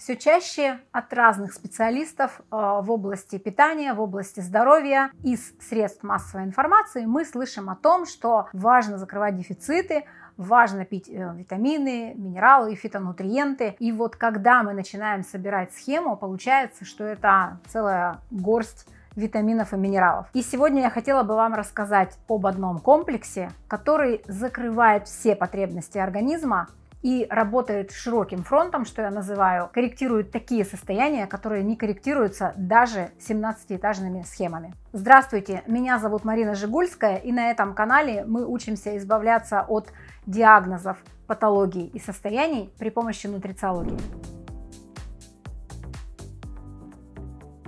все чаще от разных специалистов э, в области питания, в области здоровья из средств массовой информации мы слышим о том, что важно закрывать дефициты, важно пить э, витамины, минералы и фитонутриенты. И вот когда мы начинаем собирать схему, получается, что это целая горсть витаминов и минералов. И сегодня я хотела бы вам рассказать об одном комплексе, который закрывает все потребности организма и работает широким фронтом, что я называю, корректирует такие состояния, которые не корректируются даже 17-этажными схемами. Здравствуйте, меня зовут Марина Жигульская, и на этом канале мы учимся избавляться от диагнозов, патологий и состояний при помощи нутрициологии.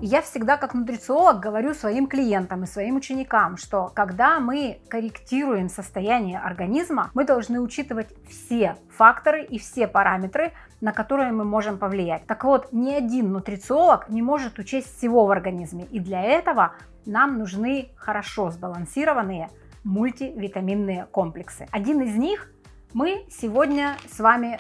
Я всегда как нутрициолог говорю своим клиентам и своим ученикам, что когда мы корректируем состояние организма, мы должны учитывать все факторы и все параметры, на которые мы можем повлиять. Так вот, ни один нутрициолог не может учесть всего в организме, и для этого нам нужны хорошо сбалансированные мультивитаминные комплексы. Один из них мы сегодня с вами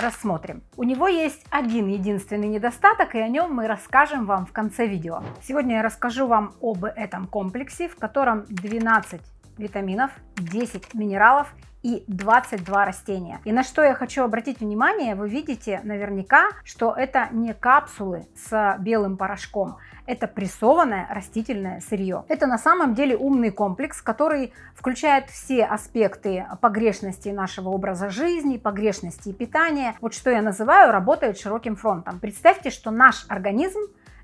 рассмотрим. У него есть один единственный недостаток, и о нем мы расскажем вам в конце видео. Сегодня я расскажу вам об этом комплексе, в котором 12 витаминов, 10 минералов и 22 растения. И на что я хочу обратить внимание, вы видите наверняка, что это не капсулы с белым порошком, это прессованное растительное сырье. Это на самом деле умный комплекс, который включает все аспекты погрешности нашего образа жизни, погрешности питания. Вот что я называю работает широким фронтом. Представьте, что наш организм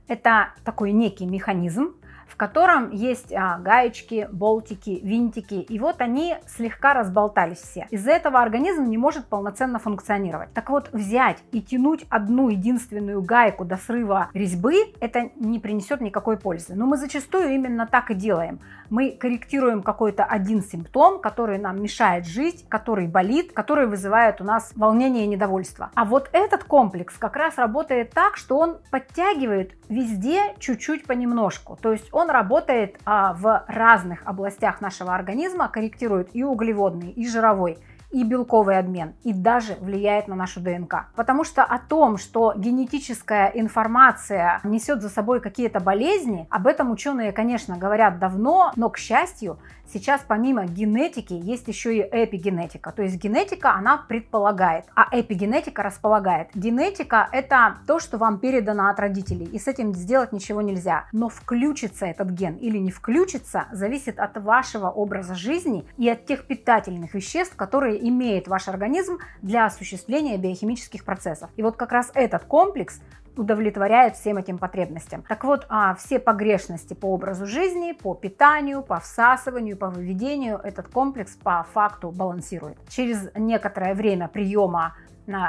это такой некий механизм, в котором есть а, гаечки, болтики, винтики, и вот они слегка разболтались все. Из-за этого организм не может полноценно функционировать. Так вот, взять и тянуть одну единственную гайку до срыва резьбы, это не принесет никакой пользы. Но мы зачастую именно так и делаем мы корректируем какой-то один симптом, который нам мешает жить, который болит, который вызывает у нас волнение и недовольство. А вот этот комплекс как раз работает так, что он подтягивает везде чуть-чуть понемножку. То есть он работает а, в разных областях нашего организма, корректирует и углеводный, и жировой, и белковый обмен, и даже влияет на нашу ДНК. Потому что о том, что генетическая информация несет за собой какие-то болезни, об этом ученые, конечно, говорят давно, но, к счастью, Сейчас помимо генетики есть еще и эпигенетика. То есть генетика, она предполагает, а эпигенетика располагает. Генетика – это то, что вам передано от родителей, и с этим сделать ничего нельзя. Но включится этот ген или не включится, зависит от вашего образа жизни и от тех питательных веществ, которые имеет ваш организм для осуществления биохимических процессов. И вот как раз этот комплекс удовлетворяет всем этим потребностям. Так вот, а все погрешности по образу жизни, по питанию, по всасыванию, по выведению этот комплекс по факту балансирует. Через некоторое время приема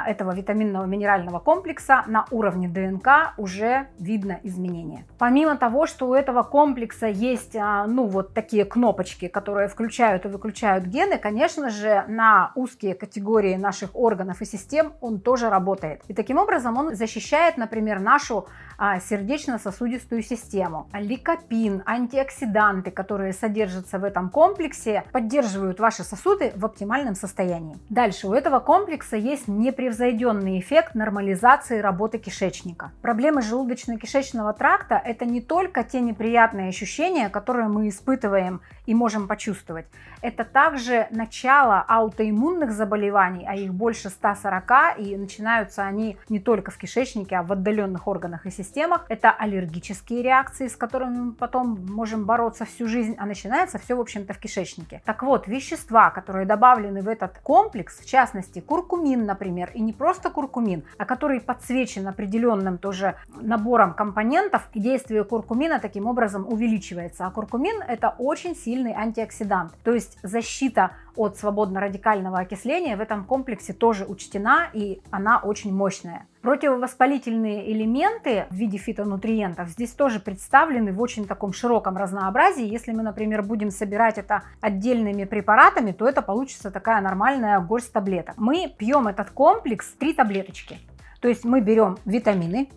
этого витаминного минерального комплекса на уровне ДНК уже видно изменения. Помимо того, что у этого комплекса есть а, ну вот такие кнопочки, которые включают и выключают гены, конечно же на узкие категории наших органов и систем он тоже работает. И таким образом он защищает, например, нашу а, сердечно-сосудистую систему. Ликопин, антиоксиданты, которые содержатся в этом комплексе, поддерживают ваши сосуды в оптимальном состоянии. Дальше у этого комплекса есть не непревзойденный эффект нормализации работы кишечника. Проблемы желудочно-кишечного тракта – это не только те неприятные ощущения, которые мы испытываем и можем почувствовать. Это также начало аутоиммунных заболеваний, а их больше 140, и начинаются они не только в кишечнике, а в отдаленных органах и системах. Это аллергические реакции, с которыми мы потом можем бороться всю жизнь, а начинается все, в общем-то, в кишечнике. Так вот, вещества, которые добавлены в этот комплекс, в частности, куркумин, например, и не просто куркумин, а который подсвечен определенным тоже набором компонентов, действие куркумина таким образом увеличивается. А куркумин – это очень сильный сильный антиоксидант. То есть защита от свободно-радикального окисления в этом комплексе тоже учтена и она очень мощная. Противовоспалительные элементы в виде фитонутриентов здесь тоже представлены в очень таком широком разнообразии. Если мы, например, будем собирать это отдельными препаратами, то это получится такая нормальная горсть таблеток. Мы пьем этот комплекс три таблеточки. То есть мы берем витамины,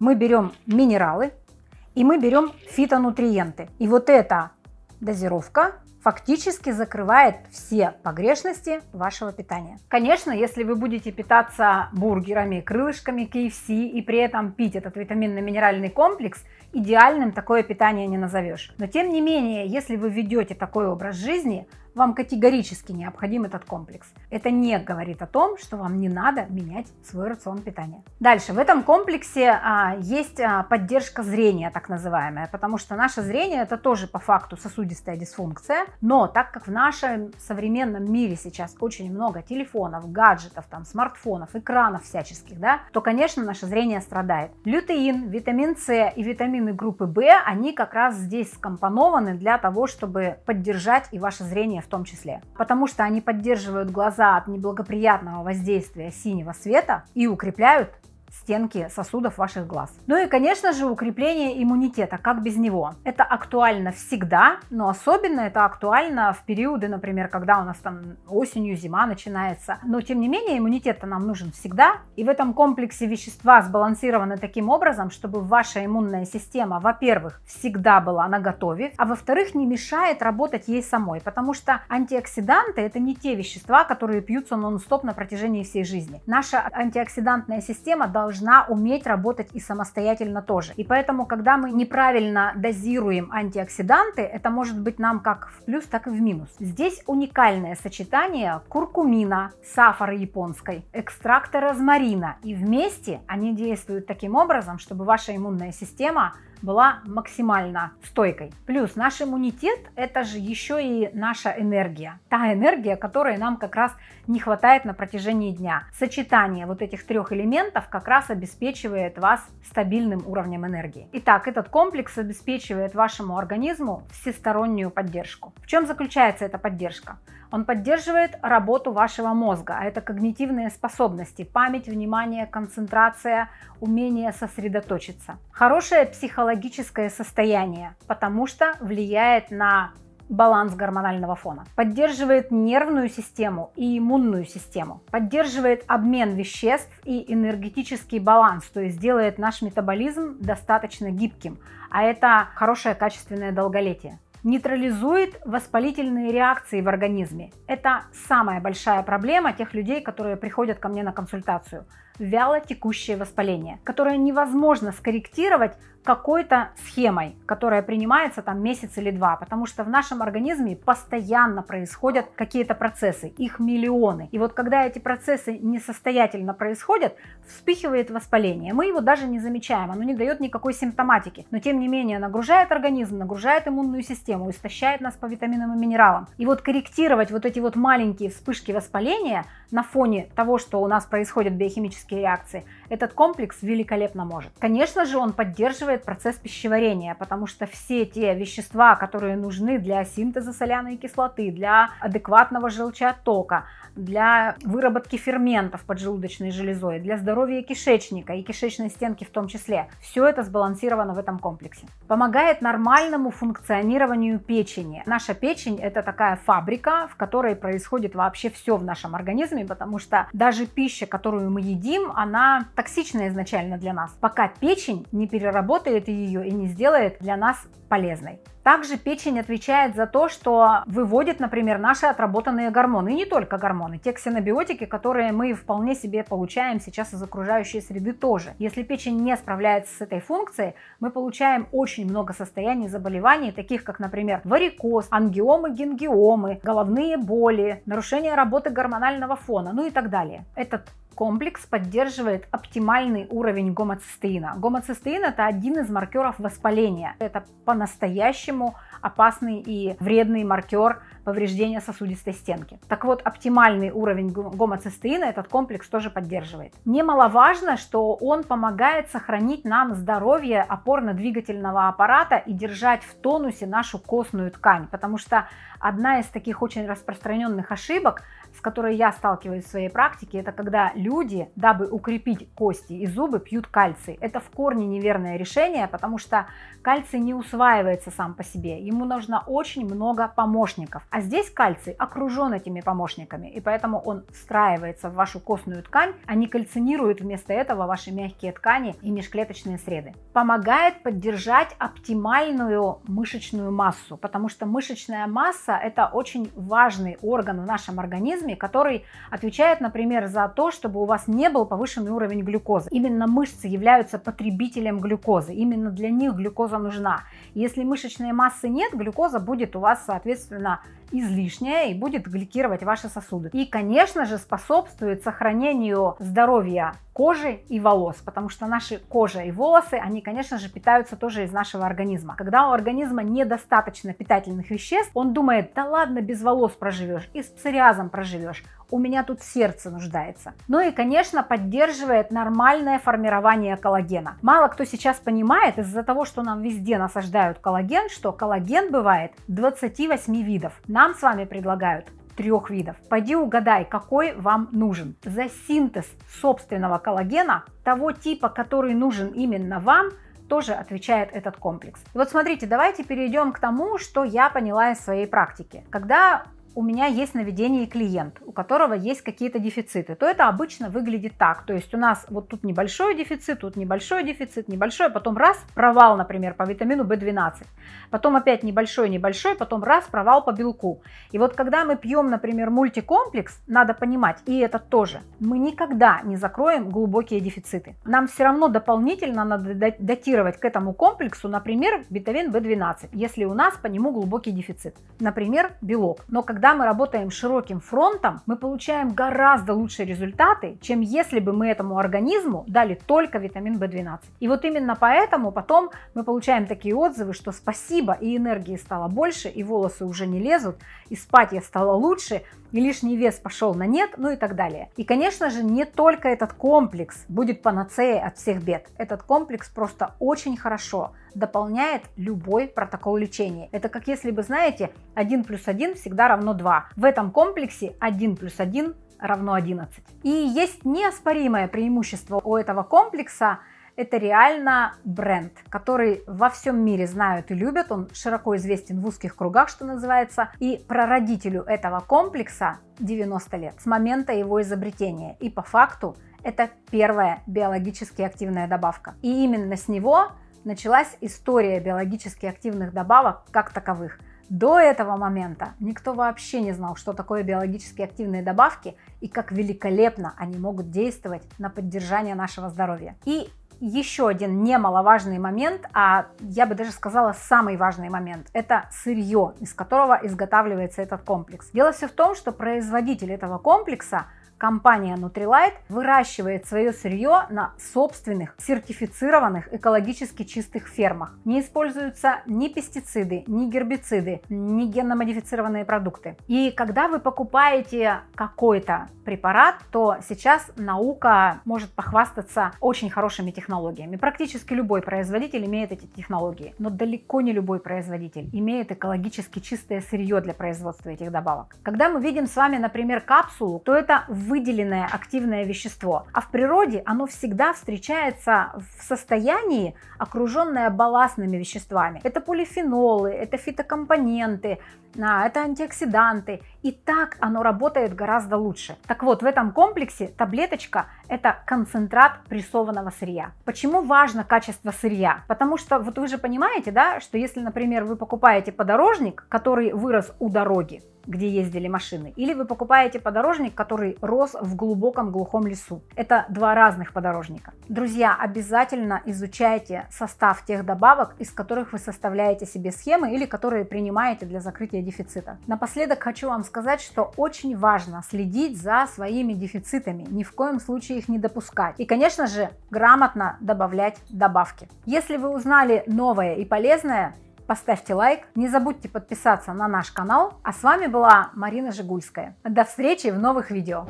мы берем минералы, и мы берем фитонутриенты. И вот это дозировка фактически закрывает все погрешности вашего питания. Конечно, если вы будете питаться бургерами, крылышками KFC и при этом пить этот витаминно-минеральный комплекс – идеальным такое питание не назовешь. Но тем не менее, если вы ведете такой образ жизни, вам категорически необходим этот комплекс. Это не говорит о том, что вам не надо менять свой рацион питания. Дальше, в этом комплексе а, есть а, поддержка зрения, так называемая, потому что наше зрение это тоже по факту сосудистая дисфункция, но так как в нашем современном мире сейчас очень много телефонов, гаджетов, там, смартфонов, экранов всяческих, да, то, конечно, наше зрение страдает. Лютеин, витамин С и витамин витамины группы В, они как раз здесь скомпонованы для того, чтобы поддержать и ваше зрение в том числе. Потому что они поддерживают глаза от неблагоприятного воздействия синего света и укрепляют стенки сосудов ваших глаз. Ну и, конечно же, укрепление иммунитета, как без него. Это актуально всегда, но особенно это актуально в периоды, например, когда у нас там осенью зима начинается. Но, тем не менее, иммунитет нам нужен всегда, и в этом комплексе вещества сбалансированы таким образом, чтобы ваша иммунная система, во-первых, всегда была на готове, а во-вторых, не мешает работать ей самой, потому что антиоксиданты – это не те вещества, которые пьются нон-стоп на протяжении всей жизни. Наша антиоксидантная система должна должна уметь работать и самостоятельно тоже. И поэтому, когда мы неправильно дозируем антиоксиданты, это может быть нам как в плюс, так и в минус. Здесь уникальное сочетание куркумина, сафары японской, экстракта розмарина. И вместе они действуют таким образом, чтобы ваша иммунная система была максимально стойкой. Плюс наш иммунитет – это же еще и наша энергия. Та энергия, которой нам как раз не хватает на протяжении дня. Сочетание вот этих трех элементов как раз обеспечивает вас стабильным уровнем энергии. Итак, этот комплекс обеспечивает вашему организму всестороннюю поддержку. В чем заключается эта поддержка? Он поддерживает работу вашего мозга, а это когнитивные способности, память, внимание, концентрация, умение сосредоточиться. Хорошее психологическое состояние, потому что влияет на баланс гормонального фона. Поддерживает нервную систему и иммунную систему. Поддерживает обмен веществ и энергетический баланс, то есть делает наш метаболизм достаточно гибким. А это хорошее качественное долголетие нейтрализует воспалительные реакции в организме. Это самая большая проблема тех людей, которые приходят ко мне на консультацию вяло текущее воспаление, которое невозможно скорректировать какой-то схемой, которая принимается там месяц или два, потому что в нашем организме постоянно происходят какие-то процессы, их миллионы. И вот когда эти процессы несостоятельно происходят, вспыхивает воспаление. Мы его даже не замечаем, оно не дает никакой симптоматики, но тем не менее нагружает организм, нагружает иммунную систему, истощает нас по витаминам и минералам. И вот корректировать вот эти вот маленькие вспышки воспаления на фоне того, что у нас происходят биохимические qué acciones этот комплекс великолепно может. Конечно же, он поддерживает процесс пищеварения, потому что все те вещества, которые нужны для синтеза соляной кислоты, для адекватного желчеоттока, для выработки ферментов поджелудочной железой, для здоровья кишечника и кишечной стенки в том числе, все это сбалансировано в этом комплексе. Помогает нормальному функционированию печени. Наша печень это такая фабрика, в которой происходит вообще все в нашем организме, потому что даже пища, которую мы едим, она токсична изначально для нас, пока печень не переработает ее и не сделает для нас полезной. Также печень отвечает за то, что выводит, например, наши отработанные гормоны. И не только гормоны, те ксенобиотики, которые мы вполне себе получаем сейчас из окружающей среды тоже. Если печень не справляется с этой функцией, мы получаем очень много состояний заболеваний, таких как, например, варикоз, ангиомы, гингиомы, головные боли, нарушение работы гормонального фона, ну и так далее. Этот Комплекс поддерживает оптимальный уровень гомоцистеина. Гомоцистеин – это один из маркеров воспаления. Это по-настоящему опасный и вредный маркер повреждения сосудистой стенки. Так вот, оптимальный уровень гомоцистеина этот комплекс тоже поддерживает. Немаловажно, что он помогает сохранить нам здоровье опорно-двигательного аппарата и держать в тонусе нашу костную ткань, потому что одна из таких очень распространенных ошибок, с которой я сталкиваюсь в своей практике, это когда люди, дабы укрепить кости и зубы, пьют кальций. Это в корне неверное решение, потому что кальций не усваивается сам по себе. Ему нужно очень много помощников. А здесь кальций окружен этими помощниками, и поэтому он встраивается в вашу костную ткань, а не кальцинирует вместо этого ваши мягкие ткани и межклеточные среды. Помогает поддержать оптимальную мышечную массу, потому что мышечная масса – это очень важный орган в нашем организме, который отвечает, например, за то, чтобы чтобы у вас не был повышенный уровень глюкозы. Именно мышцы являются потребителем глюкозы, именно для них глюкоза нужна. Если мышечной массы нет, глюкоза будет у вас, соответственно, излишняя и будет гликировать ваши сосуды. И, конечно же, способствует сохранению здоровья кожи и волос, потому что наши кожа и волосы, они, конечно же, питаются тоже из нашего организма. Когда у организма недостаточно питательных веществ, он думает, да ладно, без волос проживешь, и с псориазом проживешь, у меня тут сердце нуждается. Ну и, конечно, поддерживает нормальное формирование коллагена. Мало кто сейчас понимает из-за того, что нам везде насаждают коллаген, что коллаген бывает 28 видов. Нам нам с вами предлагают трех видов. Пойди угадай, какой вам нужен. За синтез собственного коллагена, того типа, который нужен именно вам, тоже отвечает этот комплекс. И вот смотрите, давайте перейдем к тому, что я поняла из своей практики. Когда у меня есть наведение клиент, у которого есть какие-то дефициты, то это обычно выглядит так. То есть у нас вот тут небольшой дефицит, тут небольшой дефицит, небольшой, потом раз, провал, например, по витамину B12. Потом опять небольшой, небольшой, потом раз, провал по белку. И вот когда мы пьем, например, мультикомплекс, надо понимать, и это тоже, мы никогда не закроем глубокие дефициты. Нам все равно дополнительно надо датировать к этому комплексу, например, витамин B12, если у нас по нему глубокий дефицит, например, белок. Но когда когда мы работаем широким фронтом, мы получаем гораздо лучшие результаты, чем если бы мы этому организму дали только витамин B12. И вот именно поэтому потом мы получаем такие отзывы, что спасибо, и энергии стало больше, и волосы уже не лезут, и спать я стала лучше, и лишний вес пошел на нет, ну и так далее. И, конечно же, не только этот комплекс будет панацеей от всех бед. Этот комплекс просто очень хорошо дополняет любой протокол лечения. Это как если бы, знаете, 1 плюс 1 всегда равно 2. В этом комплексе 1 плюс 1 равно 11. И есть неоспоримое преимущество у этого комплекса – это реально бренд, который во всем мире знают и любят. Он широко известен в узких кругах, что называется. И прародителю этого комплекса 90 лет с момента его изобретения. И по факту это первая биологически активная добавка. И именно с него началась история биологически активных добавок как таковых. До этого момента никто вообще не знал, что такое биологически активные добавки и как великолепно они могут действовать на поддержание нашего здоровья. И еще один немаловажный момент, а я бы даже сказала самый важный момент, это сырье, из которого изготавливается этот комплекс. Дело все в том, что производитель этого комплекса – компания Nutrilite выращивает свое сырье на собственных сертифицированных экологически чистых фермах. Не используются ни пестициды, ни гербициды, ни генно продукты. И когда вы покупаете какой-то препарат, то сейчас наука может похвастаться очень хорошими технологиями. Практически любой производитель имеет эти технологии, но далеко не любой производитель имеет экологически чистое сырье для производства этих добавок. Когда мы видим с вами, например, капсулу, то это выделенное активное вещество. А в природе оно всегда встречается в состоянии, окруженное балластными веществами. Это полифенолы, это фитокомпоненты, а, это антиоксиданты. И так оно работает гораздо лучше. Так вот, в этом комплексе таблеточка – это концентрат прессованного сырья. Почему важно качество сырья? Потому что, вот вы же понимаете, да, что если, например, вы покупаете подорожник, который вырос у дороги, где ездили машины, или вы покупаете подорожник, который рос в глубоком глухом лесу. Это два разных подорожника. Друзья, обязательно изучайте состав тех добавок, из которых вы составляете себе схемы или которые принимаете для закрытия дефицита. Напоследок хочу вам сказать, что очень важно следить за своими дефицитами, ни в коем случае их не допускать. И, конечно же, грамотно добавлять добавки. Если вы узнали новое и полезное, поставьте лайк, не забудьте подписаться на наш канал. А с вами была Марина Жигульская. До встречи в новых видео.